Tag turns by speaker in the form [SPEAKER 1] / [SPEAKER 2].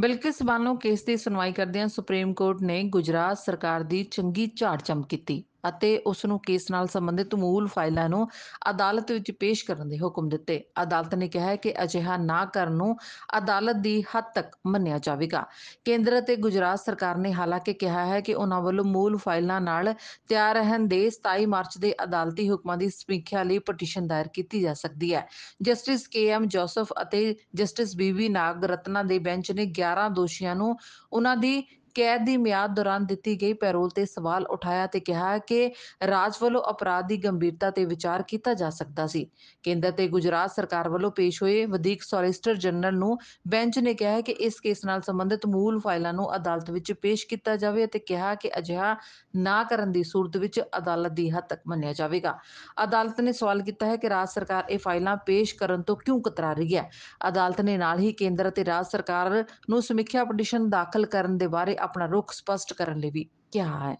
[SPEAKER 1] Bilkis Bano case ਦੀ ਸੁਣਵਾਈ ਕਰਦਿਆਂ supreme court ਨੇ ਗੁਜਰਾਤ ਸਰਕਾਰ ਦੀ ਚੰਗੀ ਝਾੜ ਚੰਮ ਕੀਤੀ ਅਤੇ ਉਸ ਨੂੰ ਕੇਸ ਨਾਲ ਸੰਬੰਧਿਤ ਮੂਲ ਫਾਈਲਾਂ ਨੂੰ ਅਦਾਲਤ ਵਿੱਚ ਪੇਸ਼ ਕਰਨ ਦੇ ਹੁਕਮ ਦਿੱਤੇ ਅਦਾਲਤ ਨੇ ਕਿਹਾ ਹੈ ਕਿ ਅਜਿਹਾ ਨਾ ਕਰਨ ਨੂੰ ਅਦਾਲਤ ਦੀ ਹੱਦ ਤੱਕ ਮੰਨਿਆ ਜਾਵੇਗਾ ਕੇਂਦਰ ਅਤੇ ਗੁਜਰਾਤ ਸਰਕਾਰ ਨੇ ਹਾਲਾਂਕਿ ਕਿਹਾ ਹੈ ਕਿ ਉਹਨਾਂ ਵੱਲੋਂ ਮੂਲ ਫਾਈਲਾਂ ਨਾਲ ਤਿਆਰ ਰਹਿਣ ਦੇ 27 ਮਾਰਚ ਦੇ ਅਦਾਲਤੀ ਹੁਕਮਾਂ ਦੀ ਸਮੀਖਿਆ ਲਈ ਪਟੀਸ਼ਨ ਦਾਇਰ ਕੀਤੀ ਜਾ ਸਕਦੀ ਹੈ ਜਸਟਿਸ ਕੇ ਐਮ ਜੋਸਫ ਅਤੇ ਜਸਟਿਸ ਬੀਬੀ ਨਾਗ ਰਤਨਾ ਦੇ ਬੈਂਚ ਨੇ 11 ਦੋਸ਼ੀਆਂ ਨੂੰ ਉਹਨਾਂ ਦੀ ਕੈਦ ਦੀ ਮਿਆਦ ਦੌਰਾਨ ਦਿੱਤੀ ਗਈ ਪੈਰੋਲ ਤੇ ਸਵਾਲ ਉਠਾਇਆ ਤੇ ਕਿਹਾ ਕਿ ਰਾਜ ਵੱਲੋਂ ਅਪਰਾਧ ਦੀ ਗੰਭੀਰਤਾ ਤੇ ਵਿਚਾਰ ਕੀਤਾ ਜਾ ਸਕਦਾ ਸੀ ਕੇਂਦਰ ਤੇ ਗੁਜਰਾਤ ਸਰਕਾਰ ਵੱਲੋਂ ਪੇਸ਼ ਹੋਏ ਵਧੀਕ ਸੋਲਿਸਟਰ ਜਨਰਲ ਨੂੰ ਬੈਂਚ ਨੇ ਕਿਹਾ ਕਿ ਇਸ ਕੇਸ ਨਾਲ ਸੰਬੰਧਿਤ ਮੂਲ ਫਾਈਲਾਂ ਨੂੰ ਅਦਾਲਤ ਵਿੱਚ ਪੇਸ਼ ਕੀਤਾ ਜਾਵੇ ਅਤੇ ਕਿਹਾ ਕਿ ਅਜਿਹਾ ਨਾ ਕਰਨ ਦੀ ਸੂਰਤ ਵਿੱਚ ਅਦਾਲਤ ਦੀ ਹੱਦ ਤੱਕ ਮੰਨਿਆ ਜਾਵੇਗਾ ਅਦਾਲਤ ਨੇ ਸਵਾਲ ਕੀਤਾ ਹੈ ਕਿ ਰਾਜ ਸਰਕਾਰ ਇਹ ਫਾਈਲਾਂ ਪੇਸ਼ ਕਰਨ ਤੋਂ ਕਿਉਂ ਕਤਰਾ ਰਹੀ ਹੈ ਅਦਾਲਤ ਨੇ ਨਾਲ ਹੀ ਕੇਂਦਰ ਅਤੇ ਰਾਜ ਸਰਕਾਰ ਨੂੰ ਸਮੀਖਿਆ ਪਟੀਸ਼ਨ ਦਾਖਲ ਕਰਨ ਦੇ ਬਾਰੇ ਆਪਣਾ ਰੁਖ ਸਪਸ਼ਟ ਕਰਨ ਲਈ ਵੀ ਕਿਹਾ ਹੈ